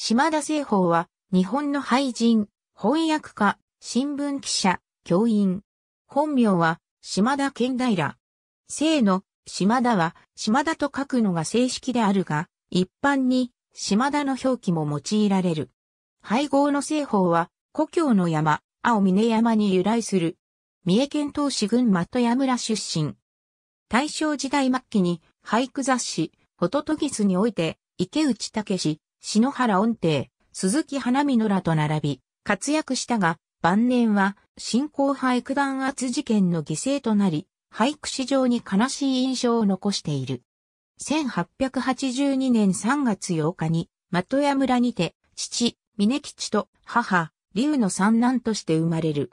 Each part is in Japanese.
島田製法は、日本の俳人、翻訳家、新聞記者、教員。本名は、島田健平。姓の、島田は、島田と書くのが正式であるが、一般に、島田の表記も用いられる。配合の製法は、故郷の山、青峰山に由来する。三重県東市群的戸村出身。大正時代末期に、俳句雑誌、ホトトギスにおいて、池内武篠原恩帝、鈴木花見野らと並び、活躍したが、晩年は、新興廃句弾圧事件の犠牲となり、俳句史上に悲しい印象を残している。1882年3月8日に、的屋村にて、父、峰吉と母、龍の三男として生まれる。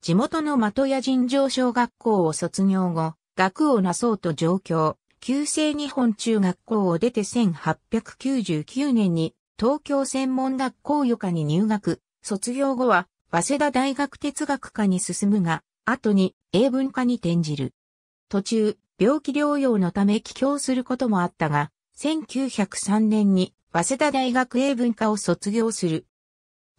地元の的屋尋常小学校を卒業後、学をなそうと上京、旧制日本中学校を出て1899年に東京専門学校予科に入学、卒業後は早稲田大学哲学科に進むが、後に英文科に転じる。途中、病気療養のため帰郷することもあったが、1903年に早稲田大学英文科を卒業する。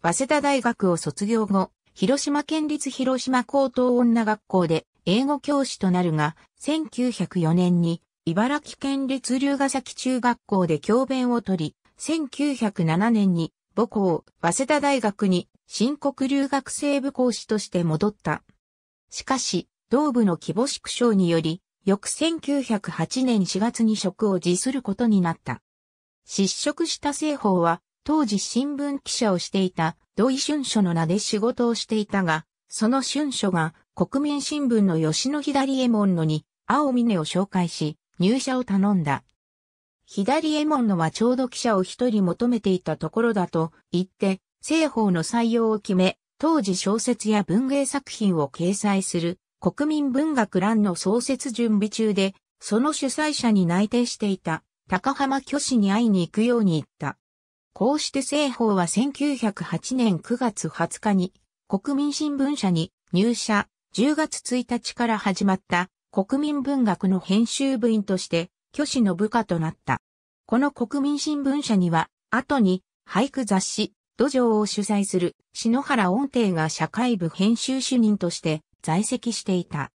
早稲田大学を卒業後、広島県立広島高等女学校で英語教師となるが、1904年に茨城県立龍ヶ崎中学校で教鞭を取り、1907年に母校、早稲田大学に新国留学生部講師として戻った。しかし、同部の規模縮小により、翌1908年4月に職を辞することになった。失職した政法は、当時新聞記者をしていた土井春書の名で仕事をしていたが、その春書が国民新聞の吉野左衛門のに、青峰を紹介し、入社を頼んだ。左衛門のはちょうど記者を一人求めていたところだと言って、西方の採用を決め、当時小説や文芸作品を掲載する国民文学欄の創設準備中で、その主催者に内定していた高浜虚子に会いに行くように言った。こうして西方は1908年9月20日に国民新聞社に入社10月1日から始まった国民文学の編集部員として、挙子の部下となった。この国民新聞社には、後に俳句雑誌、土壌を主催する篠原音程が社会部編集主任として在籍していた。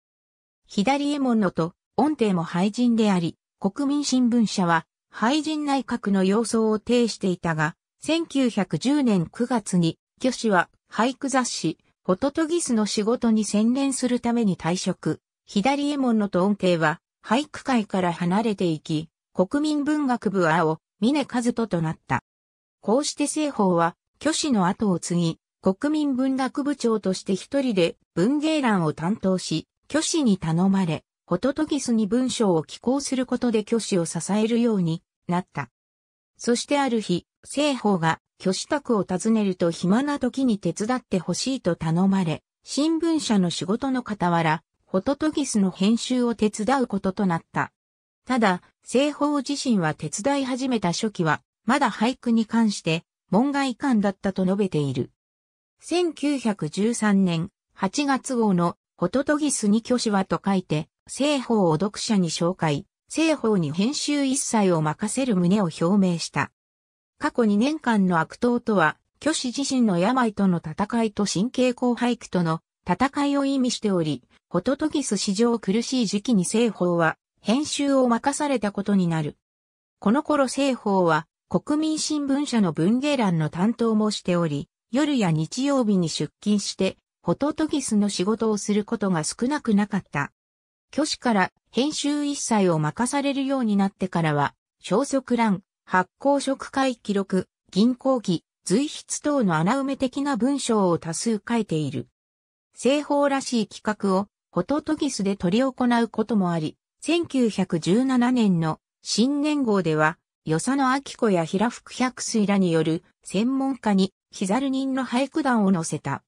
左衛門のと音程も廃人であり、国民新聞社は廃人内閣の様相を呈していたが、1910年9月に、挙子は俳句雑誌、ホトトギスの仕事に専念するために退職。左衛門のと恩恵は、俳句界から離れていき、国民文学部青、峰和人となった。こうして西方は、虚子の後を継ぎ、国民文学部長として一人で文芸欄を担当し、虚子に頼まれ、ホトトギスに文章を寄稿することで虚子を支えるようになった。そしてある日、西方が虚子宅を訪ねると暇な時に手伝ってほしいと頼まれ、新聞社の仕事の傍ら、ホトトギスの編集を手伝うこととなった。ただ、西方自身は手伝い始めた初期は、まだ俳句に関して、門外観だったと述べている。1913年8月号のホトトギスに巨子はと書いて、西方を読者に紹介、西方に編集一切を任せる旨を表明した。過去2年間の悪党とは、巨子自身の病との戦いと神経後俳句との戦いを意味しており、ホトトギス史上苦しい時期に西方は編集を任されたことになる。この頃西方は国民新聞社の文芸欄の担当もしており、夜や日曜日に出勤して、ホトトギスの仕事をすることが少なくなかった。虚子から編集一切を任されるようになってからは、消息欄、発行食会記録、銀行記、随筆等の穴埋め的な文章を多数書いている。製法らしい企画をホトトギスで取り行うこともあり、1917年の新年号では、与謝野明子や平福百水らによる専門家にヒザル人の俳句団を載せた。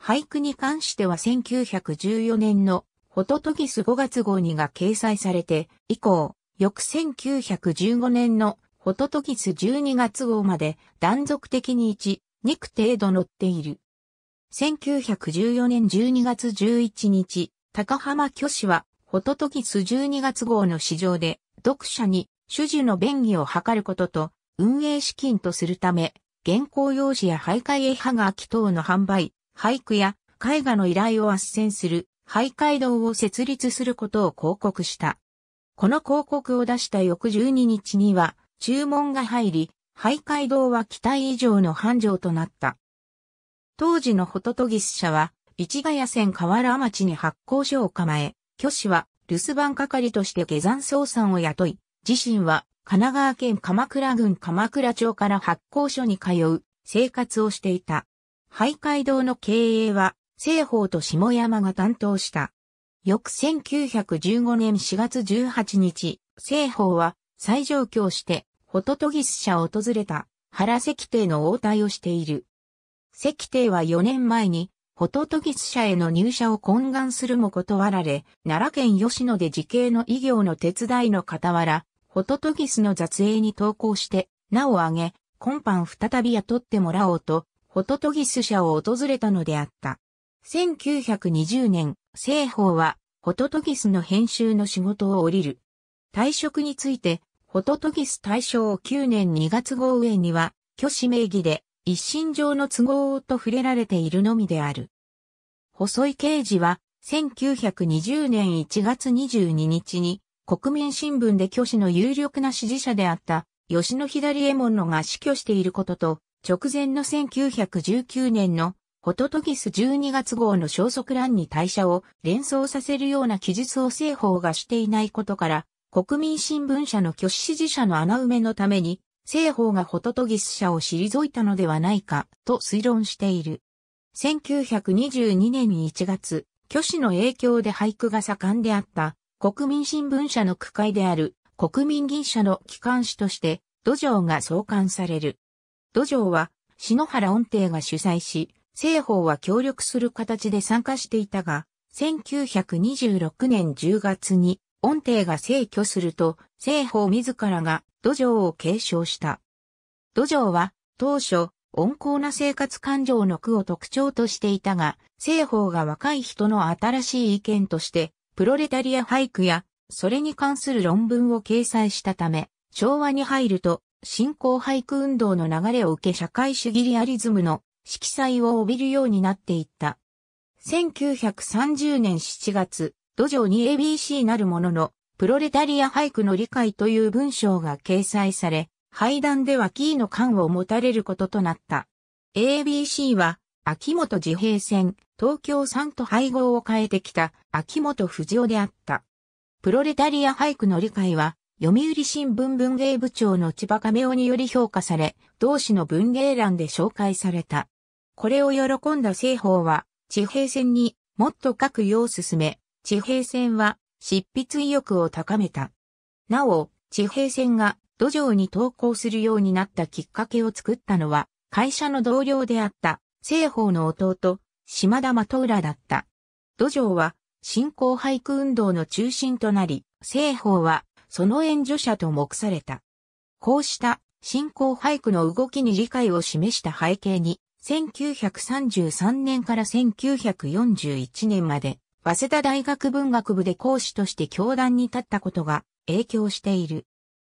俳句に関しては1914年のホトトギス5月号にが掲載されて、以降、翌1915年のホトトギス12月号まで断続的に1、2区程度載っている。1914年12月11日、高浜巨氏は、ホトトギス12月号の市場で、読者に主事の便宜を図ることと、運営資金とするため、原稿用紙や徘徊絵派がき等の販売、俳句や絵画の依頼を圧旋する、徘徊堂を設立することを広告した。この広告を出した翌12日には、注文が入り、徘徊堂は期待以上の繁盛となった。当時のホトトギス社は、市ヶ谷線河原町に発行所を構え、巨氏は留守番係として下山総査を雇い、自身は神奈川県鎌倉郡鎌倉町から発行所に通う生活をしていた。徘徊堂の経営は、西方と下山が担当した。翌1915年4月18日、西方は再上京して、ホトトギス社を訪れた原石亭の応対をしている。石帝は4年前に、ホトトギス社への入社を懇願するも断られ、奈良県吉野で自警の異業の手伝いの傍ら、ホトトギスの雑営に投稿して、名を挙げ、今般再び雇ってもらおうと、ホトトギス社を訪れたのであった。1920年、西方は、ホトトギスの編集の仕事を降りる。退職について、ホトトギス大正9年2月号上には、挙子名義で、一身上の都合と触れられているのみである。細井刑事は、1920年1月22日に、国民新聞で挙手の有力な支持者であった、吉野左衛門のが死去していることと、直前の1919年の、ホトトギス12月号の消息欄に退社を連想させるような記述を政法がしていないことから、国民新聞社の挙手支持者の穴埋めのために、西方がホトトギス社を退いたのではないかと推論している。1922年1月、挙子の影響で俳句が盛んであった国民新聞社の区会である国民銀社の機関紙として土壌が創刊される。土壌は篠原音邸が主催し、西方は協力する形で参加していたが、1926年10月に音邸が逝去すると、西方自らが土壌を継承した。土壌は当初、温厚な生活感情の句を特徴としていたが、西方が若い人の新しい意見として、プロレタリア俳句や、それに関する論文を掲載したため、昭和に入ると、新興俳句運動の流れを受け社会主義リアリズムの色彩を帯びるようになっていった。1930年7月、土壌に ABC なるものの、プロレタリア俳句の理解という文章が掲載され、俳壇ではキーの感を持たれることとなった。ABC は、秋元自閉戦、東京産と配合を変えてきた秋元不二夫であった。プロレタリア俳句の理解は、読売新聞文芸部長の千葉亀尾により評価され、同志の文芸欄で紹介された。これを喜んだ政法は、地平線にもっと書くよう進め、地平線は執筆意欲を高めた。なお、地平線が土壌に投稿するようになったきっかけを作ったのは、会社の同僚であった、西方の弟、島田的浦だった。土壌は、新興俳句運動の中心となり、西方は、その援助者と目された。こうした新興俳句の動きに理解を示した背景に、1933年から1941年まで、早稲田大学文学部で講師として教壇に立ったことが影響している。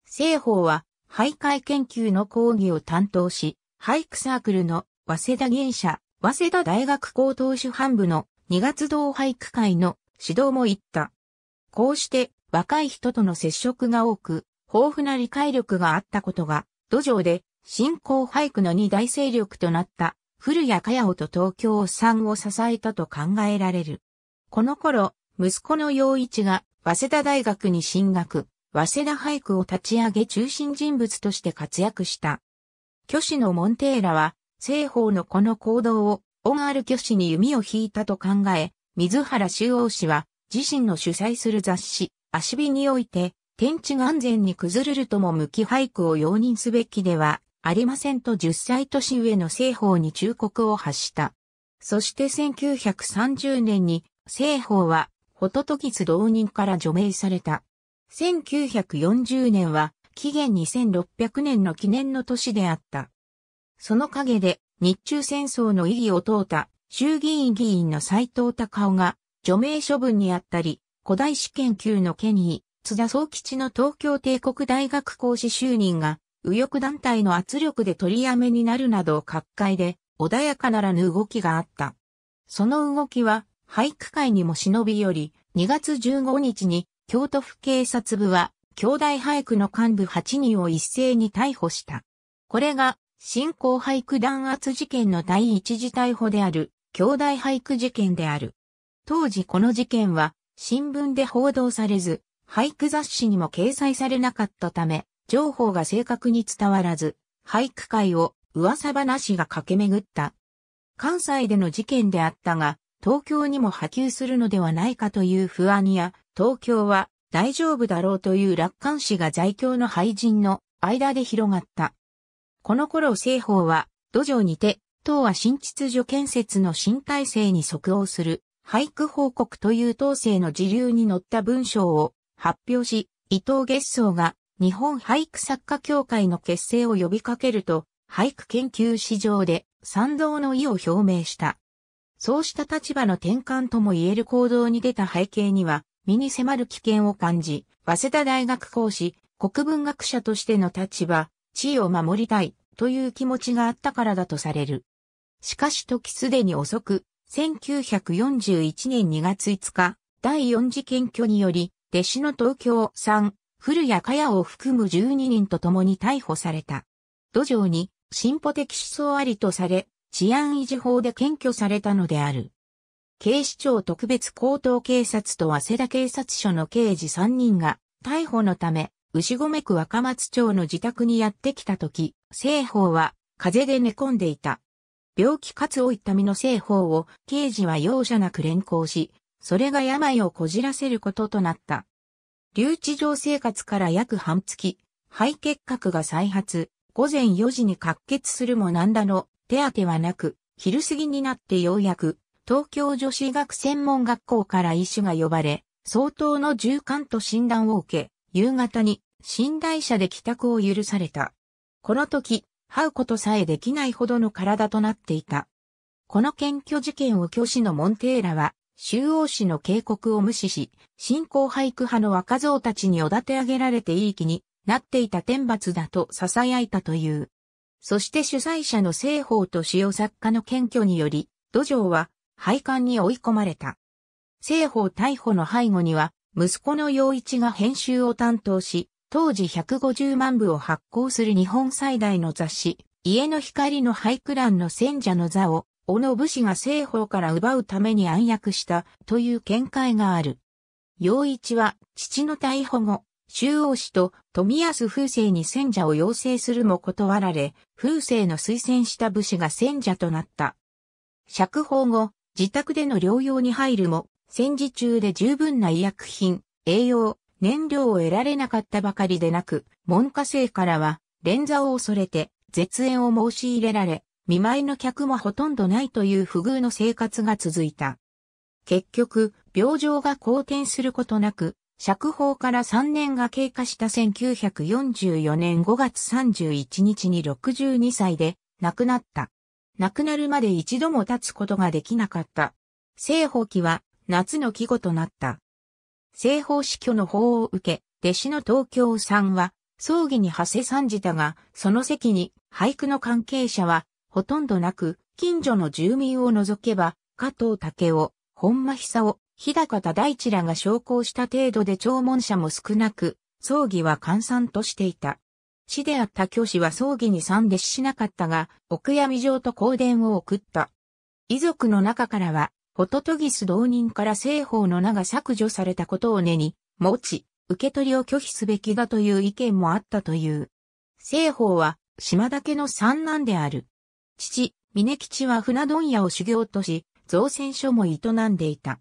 聖法は、徘徊研究の講義を担当し、俳句サークルの早稲田芸者、早稲田大学高等主犯部の二月堂俳句会の指導も行った。こうして若い人との接触が多く、豊富な理解力があったことが、土壌で新興俳句の二大勢力となった古谷かやおと東京産を支えたと考えられる。この頃、息子の陽一が、早稲田大学に進学、早稲田俳句を立ち上げ中心人物として活躍した。巨子のモンテーラは、西方のこの行動を、オガール巨子に弓を引いたと考え、水原周王氏は、自身の主催する雑誌、足火において、天地が安全に崩れるとも向き俳句を容認すべきではありませんと10歳年上の西方に忠告を発した。そして1930年に西方は、ホトトギス同人から除名された。1940年は、紀元2600年の記念の年であった。その陰で、日中戦争の意義を問うた、衆議院議員の斎藤隆夫が、除名処分にあったり、古代史研究のケニー、津田総吉の東京帝国大学講師就任が、右翼団体の圧力で取りやめになるなど各界で、穏やかならぬ動きがあった。その動きは、俳句会にも忍び寄り、2月15日に京都府警察部は、兄弟俳句の幹部8人を一斉に逮捕した。これが、新興俳句弾圧事件の第一次逮捕である、兄弟俳句事件である。当時この事件は、新聞で報道されず、俳句雑誌にも掲載されなかったため、情報が正確に伝わらず、俳句会を噂話が駆け巡った。関西での事件であったが、東京にも波及するのではないかという不安や、東京は大丈夫だろうという楽観視が在京の廃人の間で広がった。この頃西方は土壌にて、東は新秩序建設の新体制に即応する俳句報告という統制の自流に乗った文章を発表し、伊藤月荘が日本俳句作家協会の結成を呼びかけると、俳句研究史上で賛同の意を表明した。そうした立場の転換とも言える行動に出た背景には、身に迫る危険を感じ、早稲田大学講師、国文学者としての立場、地位を守りたい、という気持ちがあったからだとされる。しかし時すでに遅く、1941年2月5日、第4次検挙により、弟子の東京産、古谷かやを含む12人と共に逮捕された。土壌に進歩的思想ありとされ、治安維持法で検挙されたのである。警視庁特別高等警察と早稲田警察署の刑事3人が逮捕のため、牛込区若松町の自宅にやってきたとき、生法は風邪で寝込んでいた。病気かつ老いた身の生法を刑事は容赦なく連行し、それが病をこじらせることとなった。留置場生活から約半月、肺結核が再発、午前4時に滑血するも何だの手当はなく、昼過ぎになってようやく、東京女子医学専門学校から医師が呼ばれ、相当の重感と診断を受け、夕方に寝台車で帰宅を許された。この時、這うことさえできないほどの体となっていた。この検挙事件を挙手のモンテーラは、中央市の警告を無視し、新興俳句派の若造たちにおだて上げられていい気になっていた天罰だと囁いたという。そして主催者の西方と使作家の検挙により、土壌は廃刊に追い込まれた。西方逮捕の背後には、息子の陽一が編集を担当し、当時150万部を発行する日本最大の雑誌、家の光の俳句欄の選者の座を、小野武士が西方から奪うために暗躍したという見解がある。陽一は父の逮捕後、周王氏と富安風政に戦者を要請するも断られ、風政の推薦した武士が戦者となった。釈放後、自宅での療養に入るも、戦時中で十分な医薬品、栄養、燃料を得られなかったばかりでなく、門下生からは、連座を恐れて、絶縁を申し入れられ、見舞いの客もほとんどないという不遇の生活が続いた。結局、病状が好転することなく、釈放から3年が経過した1944年5月31日に62歳で亡くなった。亡くなるまで一度も立つことができなかった。聖法期は夏の季語となった。聖法死去の法を受け、弟子の東京さんは葬儀に派生参じたが、その席に俳句の関係者はほとんどなく、近所の住民を除けば、加藤武雄、本間久夫、日高忠一らが昇降した程度で弔問者も少なく、葬儀は閑散としていた。死であった教師は葬儀に参列しなかったが、お悔やみ状と香典を送った。遺族の中からは、ホトトギス同人から聖法の名が削除されたことを根に、持ち、受け取りを拒否すべきだという意見もあったという。聖法は、島だけの三男である。父、峰吉は船問屋を修行とし、造船所も営んでいた。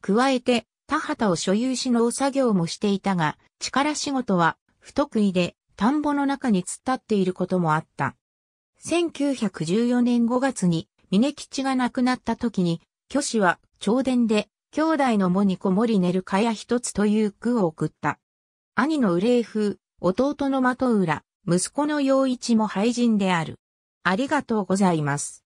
加えて、田畑を所有し農作業もしていたが、力仕事は不得意で、田んぼの中に突っ立っていることもあった。1914年5月に、峰吉が亡くなった時に、虚子は朝殿で、兄弟の母にこもり寝る蚊帳一つという句を送った。兄の憂風、弟の的浦、息子の陽一も廃人である。ありがとうございます。